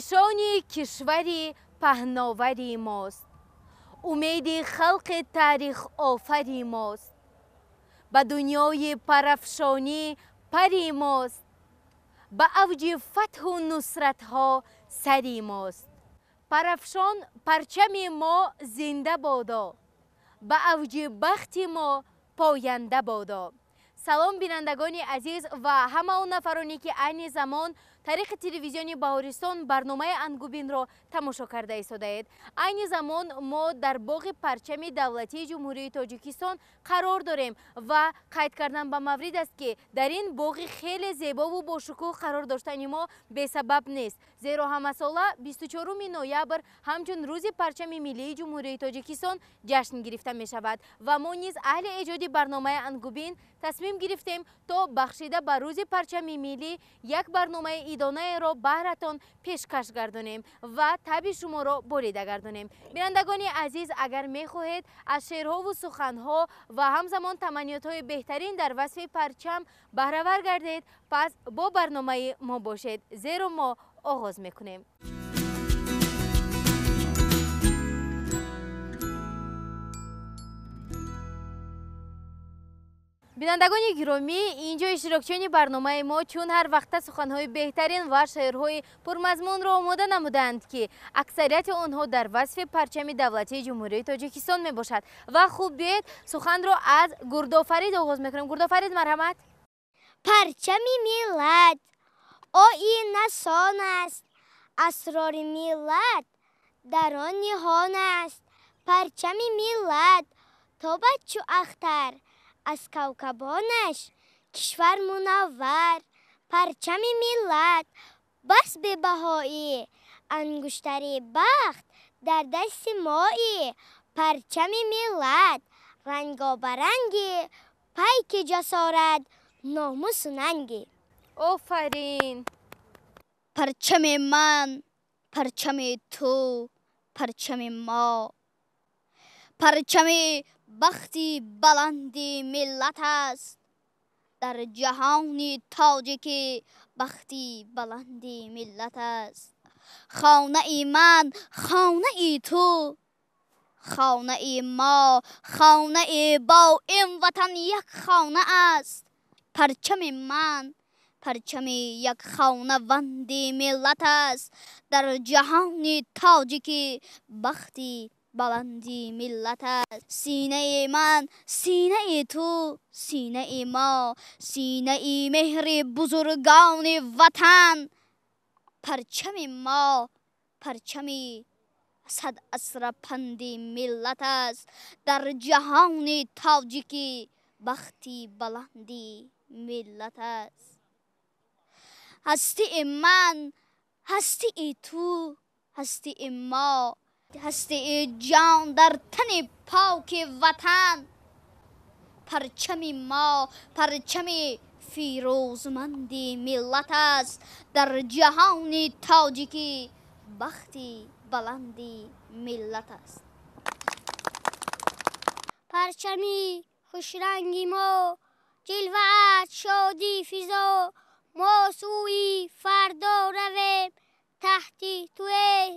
нишони кишвари паҳновари мост умеди халқи таърихофари мост ба дуньёи парафшонӣ пари мост ба авҷи фатҳу нусратҳо сари мост парафшон парчами мо зинда бодо ба авҷи бахти мо поянда бодо салом бинандагони азиз ва ҳамаон нафароне ки айни замон тариқи телевизиони баҳористон барномаи ангубинро тамошо карда истодаед айни замон мо дар боғи парчами давлатии ҷумҳурии тоҷикистон қарор дорем ва қайд кардан ба маврид аст ки дар ин боғи хеле зебову бошукӯҳ қарор доштани мо бесабаб нест зеро ҳамасола 24 ноябр ҳамчун рӯзи парчами миллии ҷумҳурии тоҷикистон ҷашн гирифта мешавад ва мо низ аҳли эҷоди барномаи ангубин тасмим гирифтем то бахшида ба рӯзи парчами миллӣ як барномаи идонаеро баҳратон пешкаш гардонем ва таби шуморо борида гардонем бинандагони азиз агар мехоҳед аз шеърҳову суханҳо ва ҳамзамон таманиётҳои беҳтарин дар васфи парчам баҳравар гардед пас бо барномаи мо бошед зеро мо оғоз мекунем бинандагони гиромӣ инҷо иштирокчиёни барномаи мо чун ҳар вақта суханҳои беҳтарин ва шеърҳои пурмазмунро омода намуданд ки аксарияти онҳо дар васфи парчами давлатии ҷумҳурии тоҷикистон мебошад ва хуб биёед суханро аз гурдофарид оғоз мекунем гурдофарид марҳамат парчами миллат ин насон аст асрори миллат дар он ниҳон аст парчами миллат то бачу ахтар аз кавкабонаш кишвар мунаввар парчами миллат бас бебаҳоӣ ангуштари бахт дар дасти моӣ парчами миллат рангобаранги пайки ҷасорат номусу нанги офарин парчами ман парчами ту парчами мо парчами бахти баланди миллат аст дар ҷаҳони тоҷики бахти баланди миллат аст хонаи ман хонаи ту хонаи мо хонаи бо ин ватан як хона аст парчами ман парчами як хавнаванди миллат аст дар ҷаҳони тоҷикӣ бахти баланди миллат аст синаи ман синаи ту синаи мо синаи меҳри бузургони ватан парчами мо парчами сад асрапанди миллат аст дар ҷаҳони тоҷикӣ бахти баланди миллат аст هستی من هستی تو هستی ما هستی جان در تن پاک وطن پرچم ما پرچم فیروزمند ملت است در جهان تاجیکی بختی بلندی ملت است پرچمی خوشرنگی ما جلوه شادی فیزا ما سوی فردا رویم تحتی تو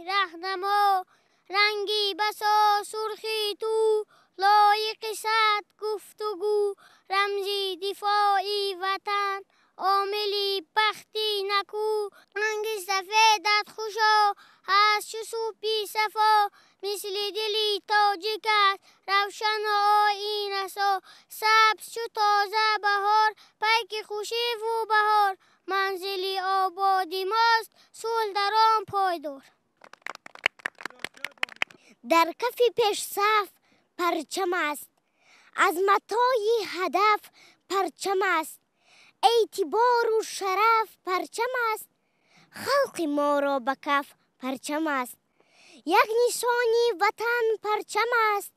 رهنما رنگی بسا سرخی تو لایق صد گفتگو رمزی دفاعی وطن عاملی بختی نکو رنگ дар кафи пешсаф парчам аст аз матои ҳадаф парчам аст эътибору шараф парчам аст халқи моро ба каф парчам аст як нишони ватан парчам аст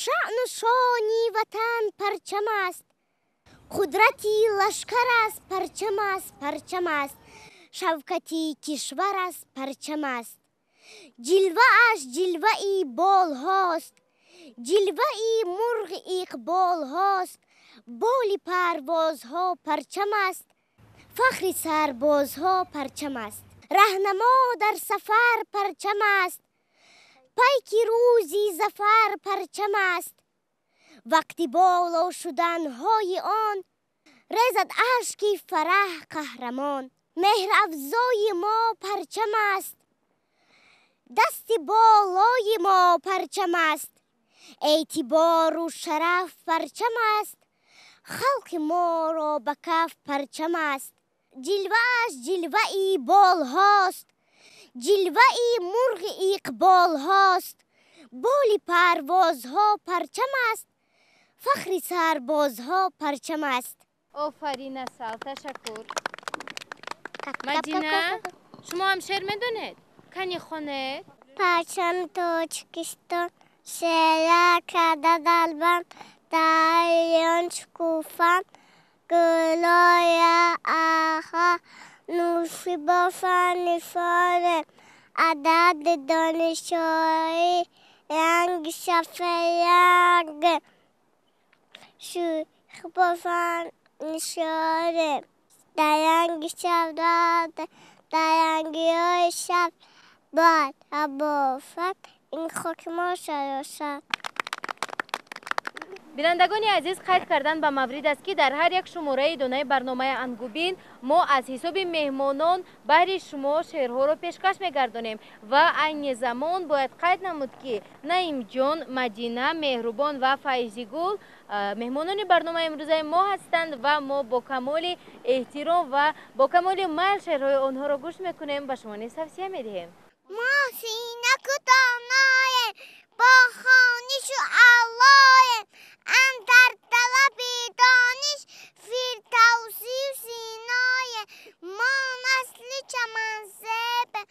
шаъну шони ватан парчам аст қудрати лашкар аст парчам аст парчам аст шавкати кишвар аст парчам аст جلوه اش جلوه ای بال هاست جلوه ای مرغ اقبال هاست بال پرواز ها پرچم است فخر سرباز ها پرچم است رهنما در سفر پرچم است پیک روزی زفر پرچم است وقتی بالا شدن های آن ریزد عشقی فرح قهرمان مهر افزای ما پرچم است дасти болои мо парчам аст эътибору шараф парчам аст халқи моро ба каф парчам аст ҷилваш ҷилваи болҳост ҷилваи мурғи иқболҳост боли парвозҳо парчам аст фахри сарбозҳо парчам аст офарин асал ташаккур маҷина шумо ҳам шеър медонед کنی خونه پس تو چیستم سراغ کدام دنبال داینج کوفان گلها ی آها نسبت نشوند آداب دانش ای انجیش فراغ شو خبسان نشوند داینج شد آد داینج باید عبافت این خاک ما شراشد бинандагони азиз қайд кардан ба маврид аст ки дар ҳар як шумораи донаи барномаи ангубин мо аз ҳисоби меҳмонон баҳри шумо шеърҳоро пешкаш мегардонем ва айни замон бояд қайд намуд ки наимҷон мадина меҳрубон ва файзигул меҳмонони барномаи имрӯзаи мо ҳастанд ва мо бо камоли эҳтиром ва бо камоли майл шеърҳои онҳоро гӯш мекунем ба шумо низ тавсия медиҳем محسینک دانایم با خانش و علایم اندر طلب دانش فردوسی و سینایم ما نسل چمن زبم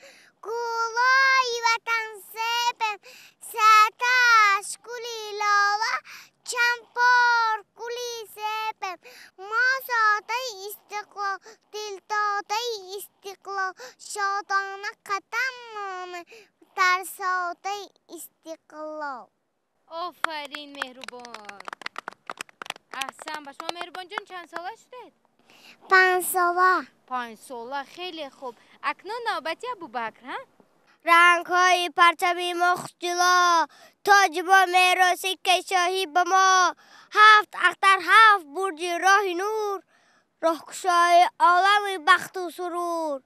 чампор гули себе мосодаи истиқлол дилдодаи истиқлол шодона қатамона дар содаи истиқлол офарин меҳрубон аҳсан ба шумо меҳрубонҷон чанд сола шудед панҷ сола панҷ сола хеле хуб акнун навбати абубакр ҳа رنگ های پرچم مخجلا تاج با میرا سکه شاهی به ما هفت اختر هفت برج راه نور راهکشای عالم بخت و سرور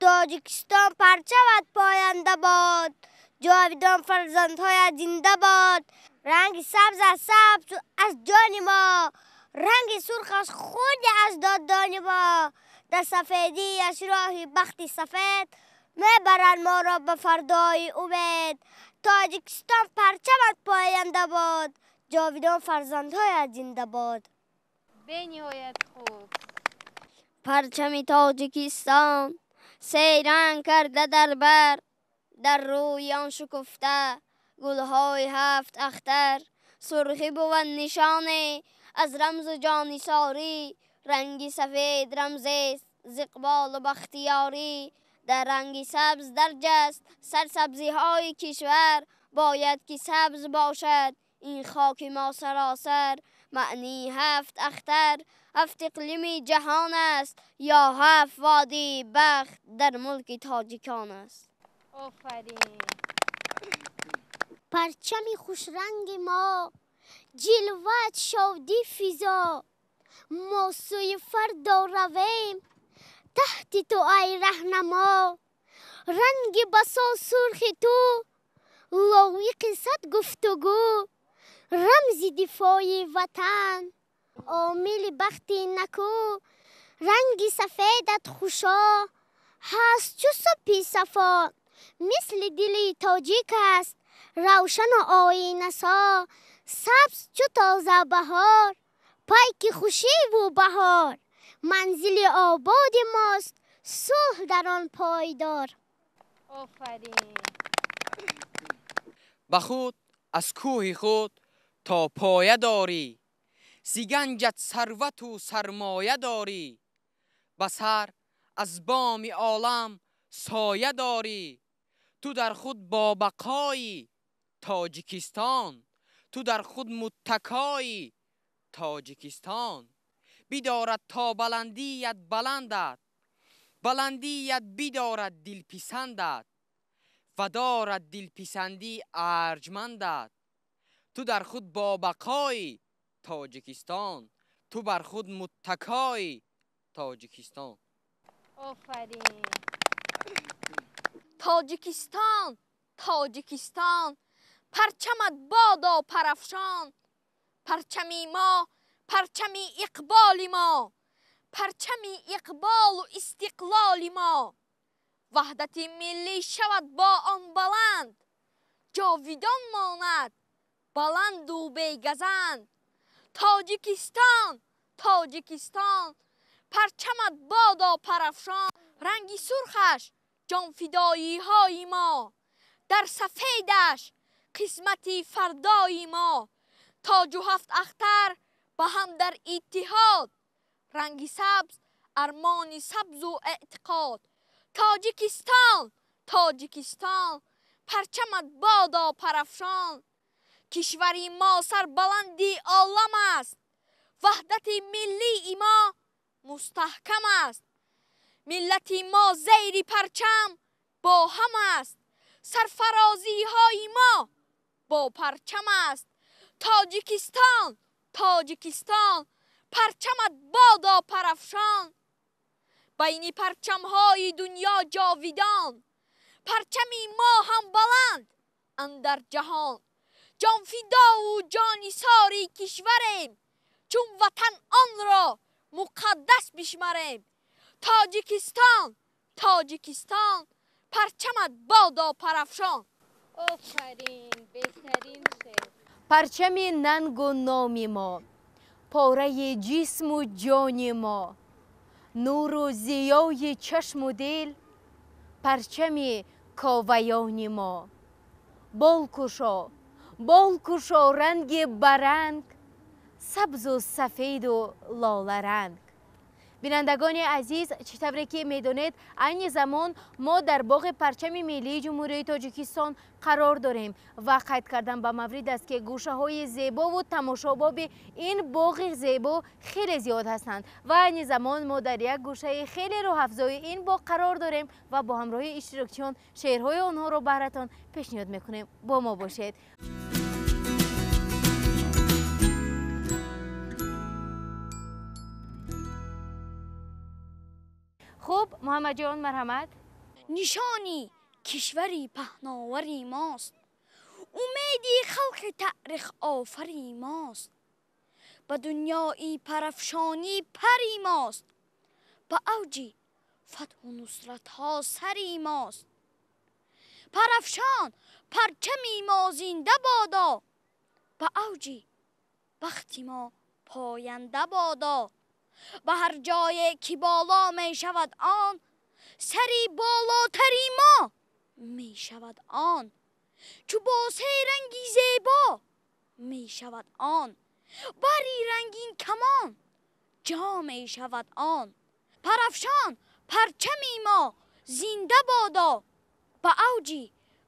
تاجکستان پرچمت پاینده باد جاویدان فرزندهای زنده باد رنگ سبز از سبز از جان ما رنگ سرخ از خود از دادان ما در سفیدی از راه بخت سفید мебаранд моро ба фардои умед тоҷикистон парчамат поянда бод ҷовидон фарзандҳоят зинда бод бениҳоят хуб парчами тоҷикистон сейранг карда дар бар дар рӯи он шукуфта гулҳои ҳафт ахтар сурхӣ бувад нишоне аз рамзу ҷонисорӣ ранги сафед рамзест зиқболу бахтиёрӣ در رنگ سبز درج سر سرسبزی های کشور باید که سبز باشد این خاک ما سراسر معنی هفت اختر هفت اقلیم جهان است یا هفت وادی بخت در ملک تاجیکان است آفرین پرچم خوش رنگ ما جلوت شودی فیزا ما سوی فرد رویم таҳти ту ай раҳнамо ранги басо сурхи ту лоиқи сад гуфтугӯ рамзи дифои ватан омили бахти накӯ ранги сафедат хушо ҳаст чу субҳи сафо мисли дили тоҷик аст равшану оинасо сабз чу тоза баҳор пайки хушиву баҳор манзили ободи мост сулҳ дар он пойдор офарин ба худ аз кӯҳи худ то поя дорӣ зиганҷат сарвату сармоя дорӣ ба сар аз боми олам соя дорӣ ту дар худ бобақои тоҷикистон ту дар худ муттакои тоҷикистон бидорад то баландият баландат баландият бидорад дилписандат ва дорад дилписандӣ арҷмандат ту дар худ бобақои тоҷикистон ту бар худ муттакои тоҷикистон офарин тоҷикистон тоҷикистон парчамат бодо парафшон парчами мо парчами иқболи мо парчами иқболу истиқлоли мо ваҳдати миллӣ шавад бо он баланд ҷовидон монад баланду бегазанд тоҷикистон тоҷикистон парчамат бодо парафшон ранги сурхаш ҷонфидоиҳои мо дар сафедаш қисмати фардои мо тоҷу ҳафтахтар ба ҳам дар иттиҳод ранги сабз армони сабзу эътиқод тоҷикистон тоҷикистон парчамат бодо парафшон кишвари мо сарбаланди олам аст ваҳдати миллии мо мустаҳкам аст миллати мо зери парчам бо ҳам аст сарфарозиҳои мо бо парчам аст тоҷикистон тоҷикистон парчамат бодо парафшон байни парчамҳои дунё ҷовидон парчами мо ҳам баланд андар ҷаҳон ҷонфидову ҷонисори кишварем чун ватан онро муқаддас бишмарем тоҷикистон тоҷикистон парчамат бодо парафшон офарин беҳтарин шер парчами нангу номи мо пораи ҷисму ҷони мо нуру зиёи чашму дил парчами ковайони мо бол кушо бол кушо ранги баранг сабзу сафеду лоларанг бинандагони азиз чӣ тавре ки медонед айни замон мо дар боғи парчами миллии ҷумҳурии тоҷикистон қарор дорем ва қайд кардан ба маврид аст ки гӯшаҳои зебову тамошобоби ин боғи зебо хеле зиёд ҳастанд ва айни замон мо дар як гӯшаи хеле роҳафзои ин боғ қарор дорем ва бо ҳамроҳи иштирокчиён шеърҳои онҳоро баҳратон пешниҳод мекунем бо мо бошед خوب محمد جان مرحمت нишони кишвари паҳновари мост умеди халқи таърихофари мост ба дуньёи парафшони пари мост ба авҷи фатҳу нусратҳо сари мост парафшон парчами мо зинда бодо ба авҷи бахти мо поянда бодо ба ҳар ҷое ки боло мешавад он сари болотари мо мешавад он чӯ бо се ранги зебо мешавад он бари рангин камон ҷо мешавад он парафшон парчами мо зинда бодо ба авҷи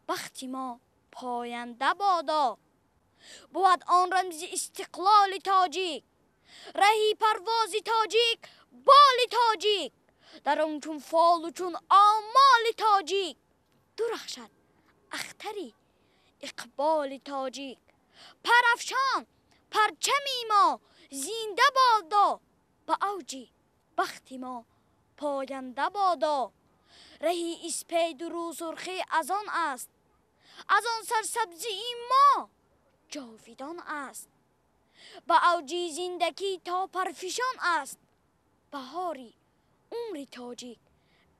бахти мо поянда бодо бувад он рамзи истиқлоли тоҷик رهی پروازی تاجیک بالی تاجیک در اون چون فال و چون آمالی تاجیک درخشد اختری اقبال تاجیک پرفشان پرچمی ما زینده بادا به با اوجی بختی ما پاینده بادا رهی اسپید رو سرخی از آن است از آن سرسبزی ما جاویدان است به اوجی زندگی تا پرفشان است بهاری عمر تاجیک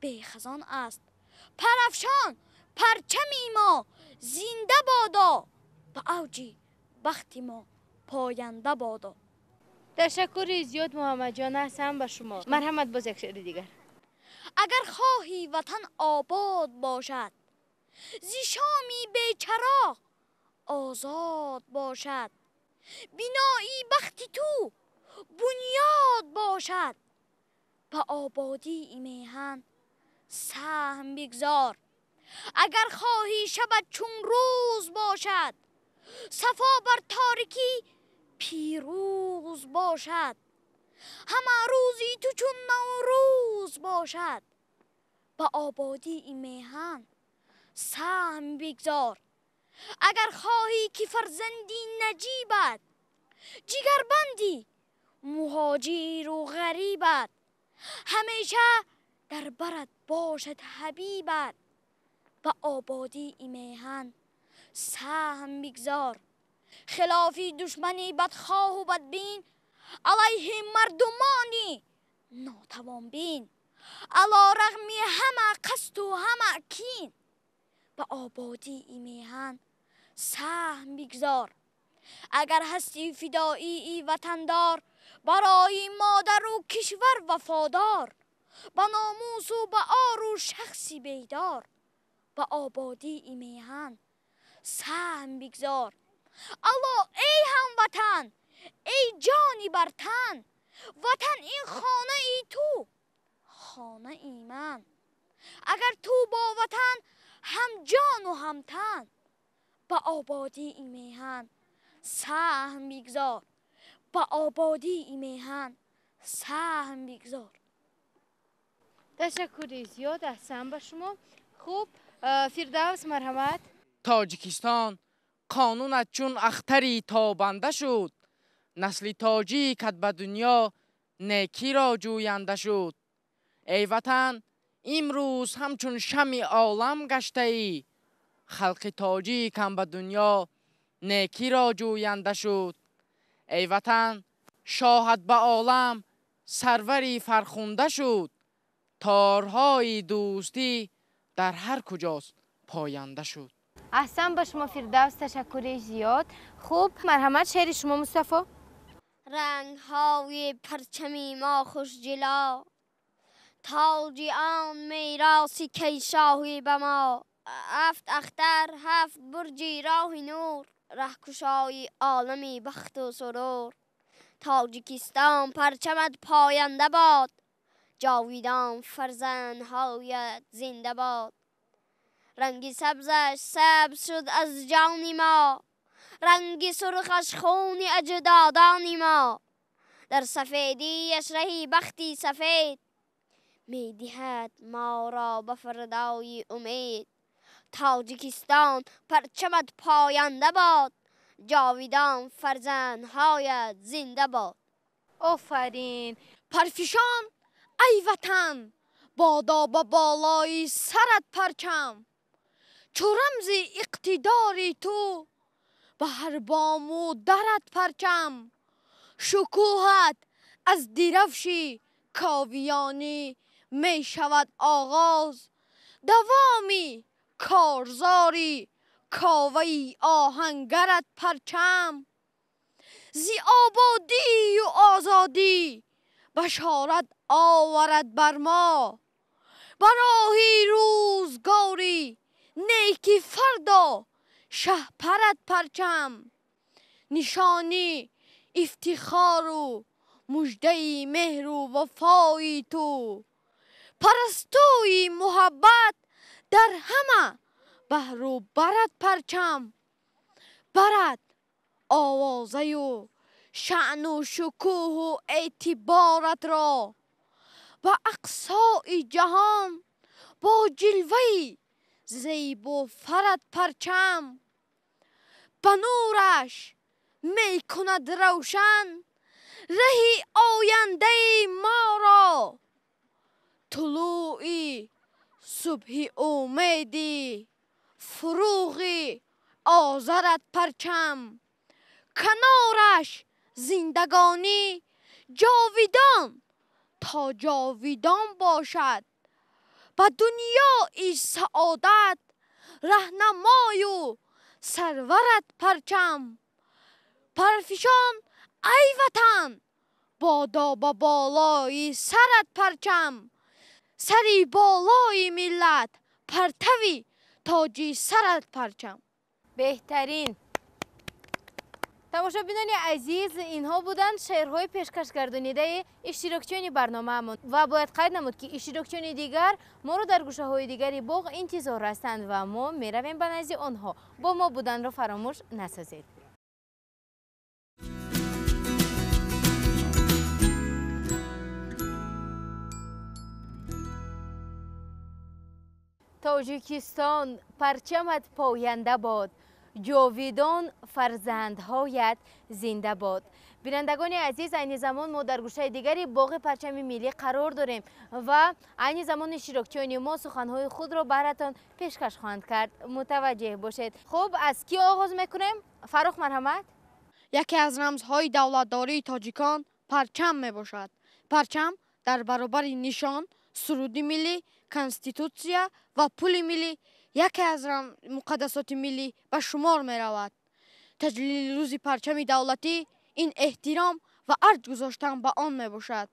به خزان است پرفشان پرچمی ما زنده بادا به اوجی بختی ما پاینده بادا تشکر زیاد محمد جان هستم به شما مرحمت باز یک دیگر اگر خواهی وطن آباد باشد شامی بیچرا آزاد باشد بینایی بختی تو بنیاد باشد به آبادی میهن سهم بگذار اگر خواهی شود چون روز باشد صفا بر تاریکی پیروز باشد همه روزی تو چون نوروز باشد به آبادی میهن سهم بگذار агар хоҳӣ ки фарзанди наҷибат ҷигарбанди муҳоҷиру ғарибат ҳамеша дар барат бошад ҳабибат ба ободии меҳан саҳм бигзор хилофи душмани бадхоҳу бадбин алайҳи мардумони нотавонбин алорағми ҳама қасту ҳама кин ба ободии меҳан سهم بگذار اگر هستی فدایی وطندار برای مادر و کشور وفادار به ناموس و به آر و شخصی بیدار به آبادی ای میهن سهم بگذار الله ای هموطن ای جانی بر تن وطن این خانه ای تو خانه ای من اگر تو با وطن هم جان و هم تن ба ободии меҳан саҳм бигзор ба ободии меҳан саҳм бигзор ташаккури зиёд аҳсан ба шумо хуб э, фирдавс марҳамат тоҷикистон қонунат чун ахтари тобанда шуд насли тоҷии кат ба дуньё некиро ҷӯянда шуд эй ватан имрӯз ҳамчун шами олам гаштаӣ خلق تاجی کم به دنیا نیکی را جوینده شد ای وطن شاهد به عالم سروری فرخونده شد تارهای دوستی در هر کجاست پاینده شد احسن با شما فردوس تشکر زیاد خوب مرحمت شعر شما مصطفی رنگ های پرچمی ما خوش جلا تاجی آن میراسی کی شاهی به ما هفت اختر هفت برجی راه نور رهکشای عالمی بخت و سرور تاجیکستان پرچمت پاینده باد جاویدان فرزندهایت زنده باد رنگی سبزش سبز شد از جان ما رنگی سرخش خون اجدادان ما در سفیدیش رهی بختی سفید میدهد ما را به فردای امید тоҷикистон парчамат поянда бод ҷовидон фарзандҳоят зинда бод офарин парфишон ай ватан бодо ба болои сарат парчам чу рамзи иқтидори ту ба ҳар бому дарат парчам шукӯҳат аз диравши ковиёнӣ мешавад оғоз давоми корзори ковои оҳангарат парчам зи ободию озодӣ башорат оварад бар мо ба роҳи рӯзгори неки фардо шаҳпарат парчам нишони ифтихору муждаи меҳру вафои ту парастуи муҳаббат дар ҳама баҳру барад парчам барад овозаю шаъну шукӯҳу эътиборатро ба ақсои ҷаҳон бо ҷилваи зейбу фарад парчам ба нураш мекунад равшан раҳи ояндаи моро тулӯи субҳи умеди фурӯғи озарат парчам канораш зиндагонӣ ҷовидон то ҷовидон бошад ба дунёи саодат раҳнамою сарварат парчам парфишон ай ватан бодо ба болои сарат парчам сари болои миллат партави тоҷи сарат парчам беҳтарин тамошобинони азиз инҳо буданд шеърҳои пешкашгардонидаи иштирокчиёни барномаамон ва бояд қайд намуд ки иштирокчиёни дигар моро дар гӯшаҳои дигари боғ интизор ҳастанд ва мо меравем ба назди онҳо бо мо буданро фаромӯш насозед тоҷикистон парчамат поянда бод ҷовидон фарзандҳоят зинда бод бинандагони азиз айни замон мо дар гӯшаи дигари боғи парчами миллӣ қарор дорем ва айни замон иштирокчиёни мо суханҳои худро баҳратон пешкаш хоҳанд кард мутаваҷҷеҳ бошед хуб аз кӣ оғоз мекунем фарух марҳамат яке аз рамзҳои давлатдории тоҷикон парчам мебошад парчам дар баробари нишон суруди миллӣ конститутсия ва пули миллӣ яке аз муқаддасоти миллӣ ба шумор меравад таҷлили рӯзи парчами давлатӣ ин эҳтиром ва арҷ гузоштан ба он мебошад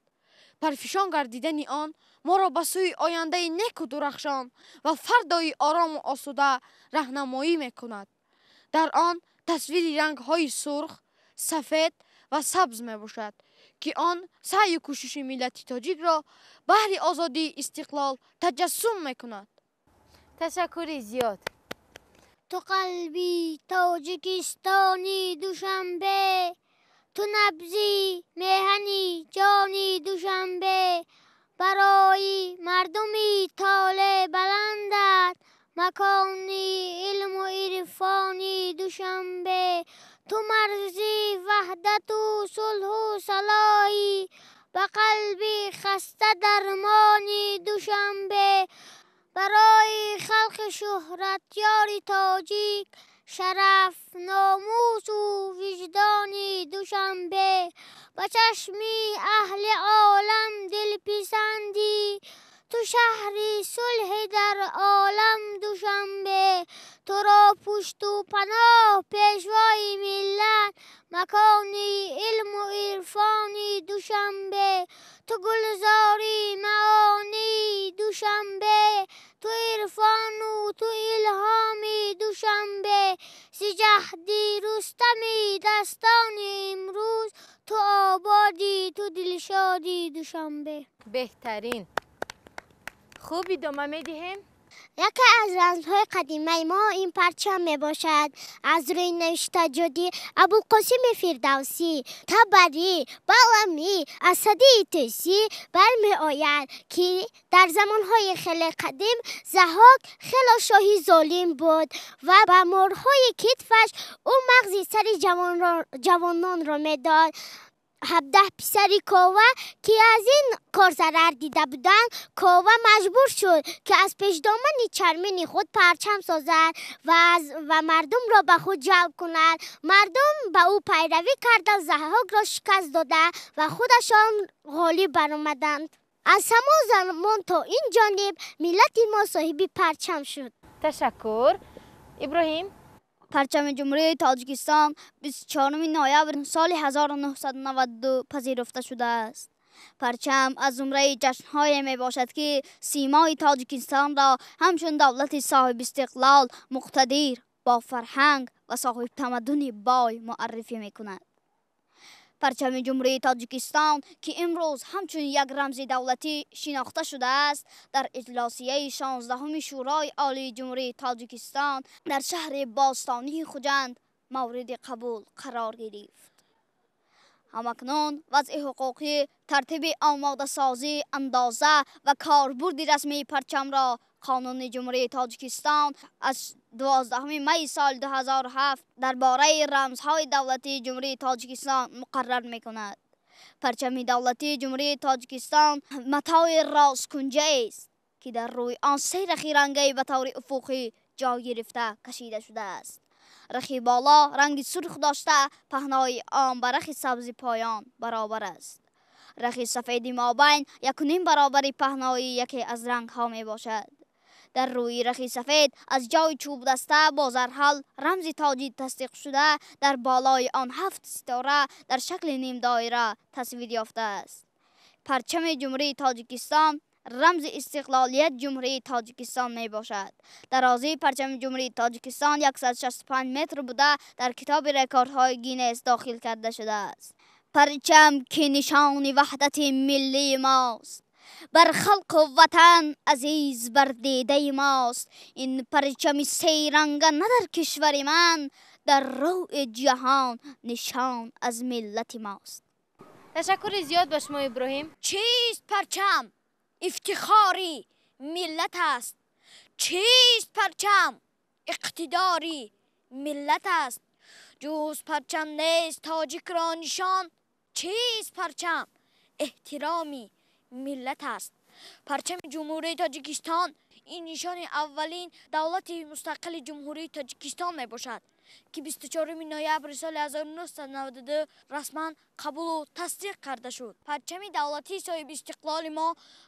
парфишон гардидани он моро ба сӯи ояндаи неку дурахшон ва фардои орому осуда раҳнамоӣ мекунад дар он тасвири рангҳои сурх сафед ва сабз мебошад ки он саъю кӯшиши миллати тоҷикро баҳри озодии истиқлол таҷассум мекунад تشکری زیاد تو قلبی تاجکستانی دوشنبه تو نبزی مهنی جانی دوشنبه برای مردمی تاله بلندت مکانی علم و عرفانی دوشنبه تو مرزی وحدت و صلح و صلاحی به قلبی خسته درمانی دوشنبه برای خلق شهرت یاری تاجیک شرف ناموس و وجدانی دوشنبه و چشمی اهل عالم دل پیسندی تو شهری صلح در عالم دوشنبه تو را پشت و پناه پیشوای ملت مکانی علم و عرفانی دوشنبه تو گلزاری معانی دوشنبه تو عرفان و تو الهامی دوشنبه سجهدی رستمی دستان امروز تو آبادی تو دلشادی دوشنبه بهترین خوب ادامه میدهیم یکی از رنزهای قدیمه ما این پرچم می باشد از روی نوشته جدی ابو قاسم فردوسی تبری بلمی اسدی توسی برمی آید که در زمانهای خیلی قدیم زهاک خیلی شاهی ظالم بود و به مرهای کتفش او مغزی سری جوانان را می داد هبده پسری کوه که از این کار ضرر دیده بودند کووا مجبور شد که از پیش دامن چرمین خود پرچم سازد و, از و مردم را به خود جلب کند مردم به او پیروی کرده زهاگ را شکست داده و خودشان غالب برآمدند از همه زمان تا این جانب ملت ما صاحب پرچم شد تشکر ابراهیم پرچم جمهوری تاجیکستان 24 نوامبر سال 1992 پذیرفته شده است. پرچم از زمره جشنهایی می باشد که سیمای تاجیکستان را همچون دولت صاحب استقلال مقتدر با فرهنگ و صاحب تمدن بای معرفی می کند. парчами ҷумҳурии тоҷикистон ки имрӯз ҳамчун як рамзи давлатӣ шинохта шудааст дар иҷлосияи шонздаҳуми шӯрои олии ҷумҳурии тоҷикистон дар шаҳри бостонии хуҷанд мавриди қабул қарор гирифт ҳамакнун вазъи ҳуқуқӣ тартиби омодасозӣ андоза ва корбурди расмии парчамро قانون جمهوری تاجکستان از 12 می سال 2007 درباره رمزهای دولتی جمهوری تاجکستان مقرر می کند. پرچم دولتی جمهوری تاجکستان متاوی راس کنجه است که در روی آن سه رخی رنگی به طور افقی جا گرفته کشیده شده است. رخی بالا رنگ سرخ داشته پهنای آن به رخی سبز پایان برابر است. رخی سفید مابین یک نیم برابری پهنایی یکی از رنگ ها می باشد. در روی رخی سفید از جای چوب دسته با رمز تاجید تصدیق شده در بالای آن هفت ستاره در شکل نیم دایره تصویر یافته است پرچم جمهوری تاجیکستان رمز استقلالیت جمهوری تاجیکستان می باشد درازی پرچم جمهوری تاجیکستان 165 متر بوده در کتاب رکوردهای های گینس داخل کرده شده است پرچم که نشان وحدت ملی ماست بر خلق و وطن عزیز بر دیده ماست این پرچم سیرنگ نه در کشور من در روع جهان نشان از ملت ماست تشکر زیاد به شما ابراهیم چیست پرچم افتخاری ملت است چیست پرچم اقتداری ملت است جوز پرچم نیست تاجیک را نشان چیست پرچم احترامی миллат аст парчами ҷумҳурии тоҷикистон ин нишони аввалин давлати мустақили ҷумҳурии тоҷикистон мебошад ки бистучоруми ноябри соли ҳазору нусад навдуду расман қабулу тасдиқ карда шуд парчами давлатии соҳиби истиқлоли мо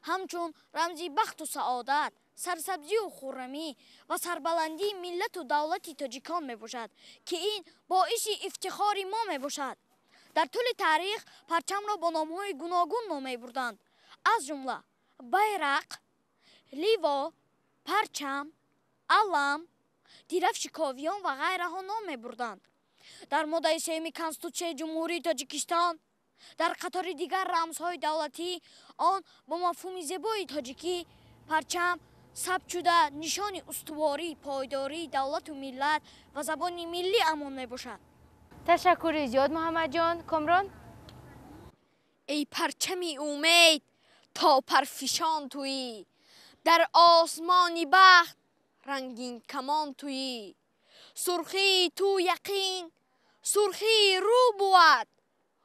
ҳамчун рамзи бахту саодат сарсабзию хӯррамӣ ва сарбаландии миллату давлати тоҷикон мебошад ки ин боиси ифтихори мо мебошад дар тӯли таърих парчамро бо номҳои гуногун номебурданд аз ҷумла байрақ ливо парчам алам дирафши ковиён ва ғайраҳо ном мебурданд дар моддаи сеюми конститутсияи ҷумҳурии тоҷикистон дар қатори дигар рамзҳои давлатӣ он бо мафҳуми зебои тоҷикӣ парчам сабт шуда нишони устувории пойдории давлату миллат ва забони миллӣ амон мебошад ташаккури зиёд муҳаммадҷон комрон эй парчами умед то парфишон туӣ дар осмони бахт рангин камон туӣ сурхии ту яқин сурхии рӯ бувад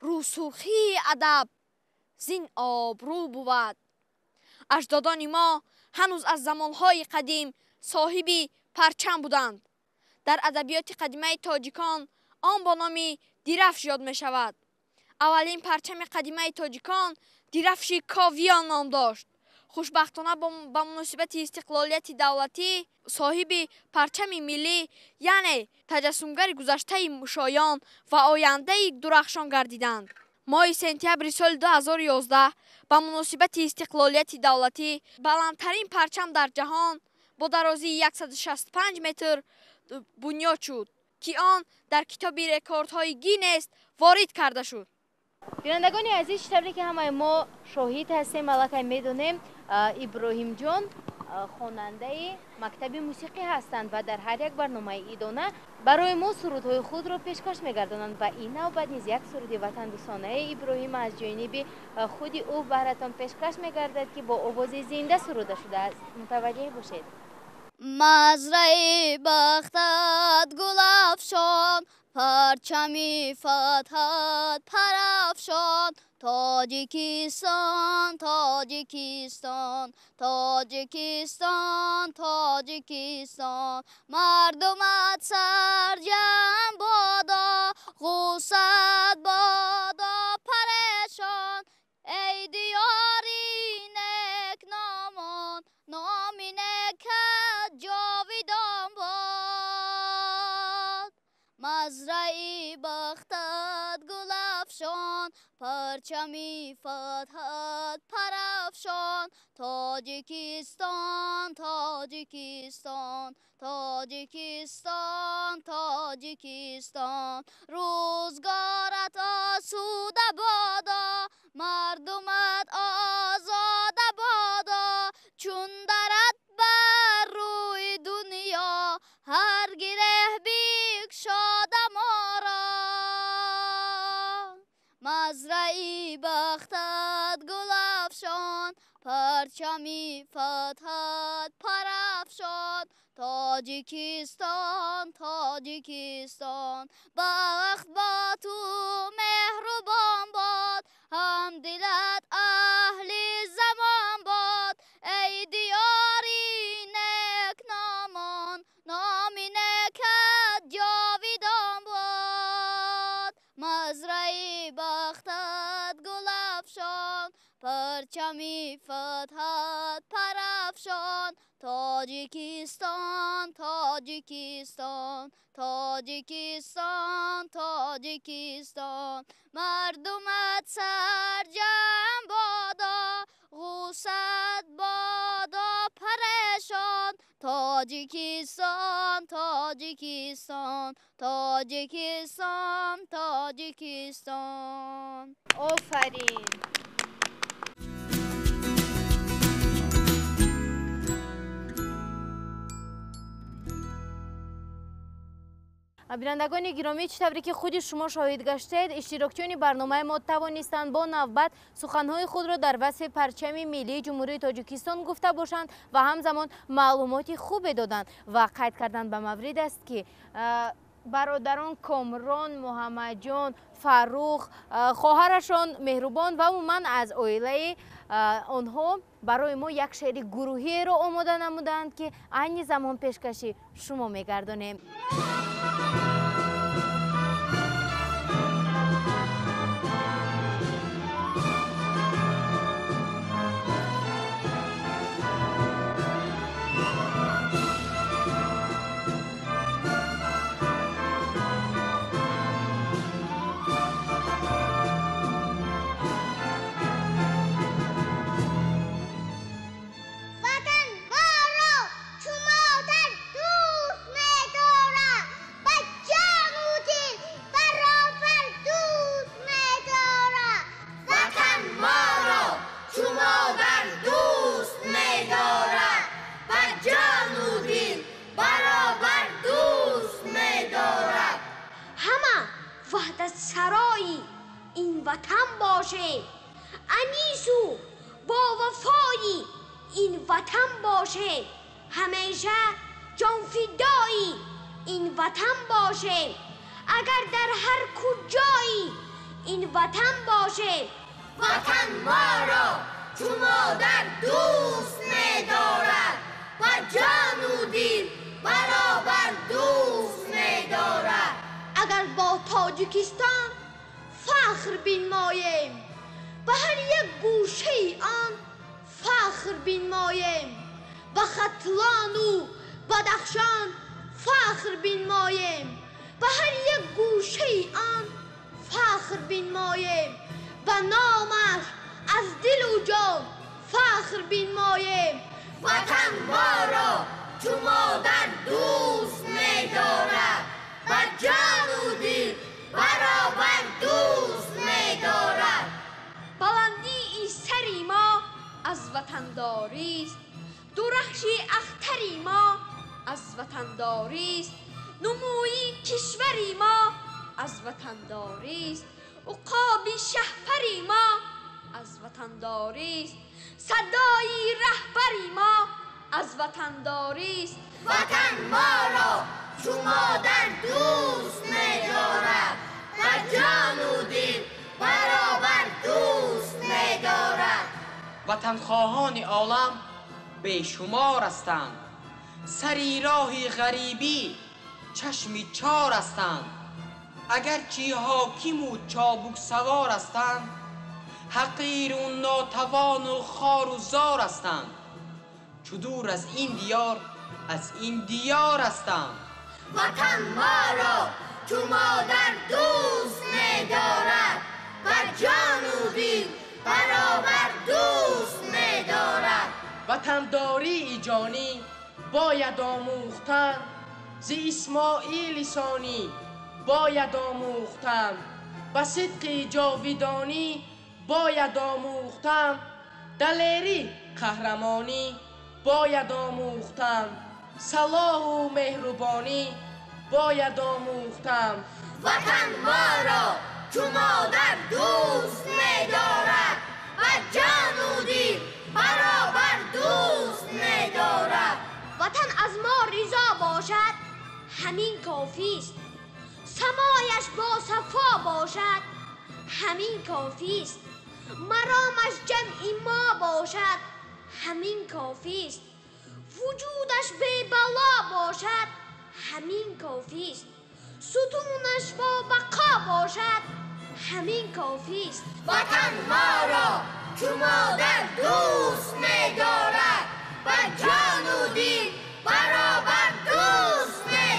рӯсурхии адаб зин обрӯ бувад аҷдодони мо ҳанӯз аз замонҳои қадим соҳиби парчам буданд дар адабиёти қадимаи тоҷикон он бо номи дирафш ёд мешавад аввалин парчами қадимаи тоҷикон дирафши ковиён ном дошт хушбахтона ба муносибати истиқлолияти давлатӣ соҳиби парчами миллӣ яъне таҷассумгари гузаштаи шоён ва ояндаи дурахшон гардиданд моҳи сентябри соли 2011 ба муносибати истиқлолияти давлатӣ баландтарин парчам дар ҷаҳон бо дарозии 165 метр бунёд шуд ки он дар китоби рекордҳои гинест ворид карда шуд бинандагони азиз табрики ҳамаи мо шоҳид ҳастем аллакай медонем иброҳимҷон хонандаи мактаби мусиқӣ ҳастанд ва дар ҳар як барномаи идона барои мо сурудҳои худро пешкаш мегардонанд ва ин навбат низ як суруди ватандӯстонаи иброҳим аз ҷониби худи ӯ баратон пешкаш мегардад ки бо овози зинда суруда шудааст мутаваҷҷеҳ бошед мазраи бахтат гулафшон پرچمی فتحت پرفشان تاجیکستان تاجیکستان تاجیکستان تاجیکستان مردمت سرجم بادا غوصت بادا پرشان ای دیاری نک نامان نامی نکر پرچمی پرچمی فتحت پرفشان تاجیکستان تاجیکستان تاجیکستان تاجیکستان روزگارت آسوده بادا مردمت آزاده بادا چون درد بر روی دنیا هر گره بیک شاد مزرعی بختت گلفشان پرچمی فتحت پرفشان تاجیکستان تاجیکستان بخت با تو مهربان باد هم دلت اهل زمان باد ای دیاری نک نامان نامی نکت جاویدان باد مزرعی باد پرفشان پرچمی فتحت پرفشان تاجیکستان تاجیکستان تاجیکستان تاجیکستان مردمت سرجم بادا غوصت بادا پرشان Tacikistan, Tacikistan, Tacikistan, Tacikistan. Aferin. бинандагони гиромӣ чӣ тавре ки худи шумо шоҳид гаштед иштирокчиёни барномаи мо тавонистанд бо навбат суханҳои худро дар васфи парчами миллии ҷумҳурии тоҷикистон гуфта бошанд ва ҳамзамон маълумоти хубе доданд ва қайд карданд ба маврид аст ки бародарон комрон муҳаммадҷон фаррух хоҳарашон меҳрубон ва умуман аз оилаи онҳо барои мо як шеъри гурӯҳиеро омода намуданд ки айни замон пешкаши шумо мегардонем ترکستان فخر بین مایم به هر یک گوشه آن فخر بین مایم به خطلان و بدخشان فخر بین مایم به هر یک گوشه آن فخر بین مایم و نامش از دل و جان فخر مایم وطن ما را چو مادر دوست دارد و جان و دل برابر دوست می بلندی سر ما از وطنداری است درخشی اختری ما از وطنداری است نمویی کشوری ما از وطنداری است عقاب شهپری ما از وطنداری است صدای رهبری ما از وطنداری است وطن ما را چو مادر دوست می خواهان عالم شمار هستند سری راه غریبی چشمی چار هستند چی حاکم و چابک سوار هستند حقیر و ناتوان و خار و زار هستند چو دور از این دیار از این دیار هستند وطن ما را چو مادر دوست ندارد بر جان و برابر دوست میدارد وطنداری جانی باید آموختن زی اسماعیل ثانی باید آموختم به صدق جاویدانی باید آموختم دلری قهرمانی باید آموختم صلاح و مهربانی باید آموختم وطن ما را چو مادر دوست ندارد و جان و دین برابر دوست ندارد وطن از ما ریزا باشد همین کافیست است سمایش با صفا باشد همین کافیست است مرامش جمعی ما باشد همین کافیست وجودش به بلا باشد همین کافیست است ستونش با بقا باشد همین کافی است وطن ما را چو مادر دوست می دارد و جان و دین برابر دوست می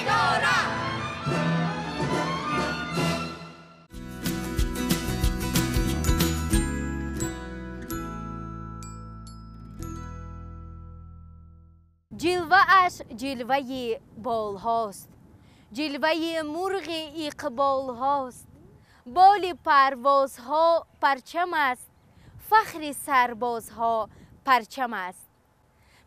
جلوه اش جلوه بال هاست جلوه مرغ اقبال هاست боли парвозҳо парчам аст фахри сарбозҳо парчам аст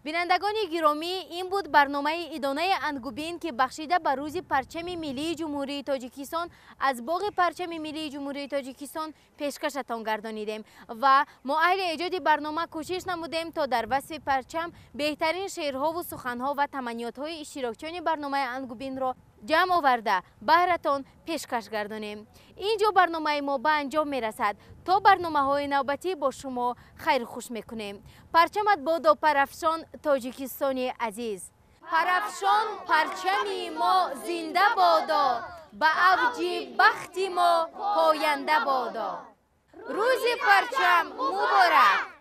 бинандагони гиромӣ ин буд барномаи идонаи ангубин ки бахшида ба рӯзи парчами миллии ҷумҳурии тоҷикистон аз боғи парчами миллии ҷумҳурии тоҷикистон пешкашатон гардонидем ва мо аҳли эҷоди барнома кӯшиш намудем то дар васфи парчам беҳтарин шеърҳову суханҳо ва таманиётҳои иштирокчиёни барномаи ангубинро جمع آورده بهرتان پیشکش گردانیم اینجا برنامه ما به انجام میرسد تا برنامه های نوبتی با شما خیر خوش میکنیم پرچمت بود و پرفشان تاجیکستانی عزیز پرفشان پرچمی ما زنده بادا به با اوجی بختی ما پاینده بادا روز پرچم مبارک